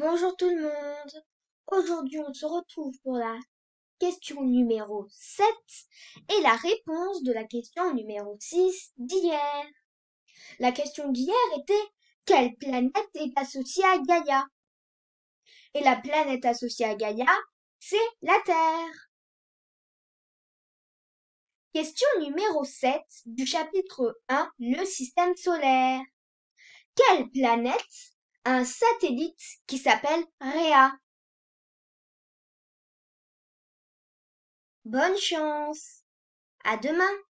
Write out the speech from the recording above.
Bonjour tout le monde. Aujourd'hui, on se retrouve pour la question numéro 7 et la réponse de la question numéro 6 d'hier. La question d'hier était quelle planète est associée à Gaïa Et la planète associée à Gaïa, c'est la Terre. Question numéro 7 du chapitre 1, le système solaire. Quelle planète un satellite qui s'appelle Rhea. Bonne chance. À demain.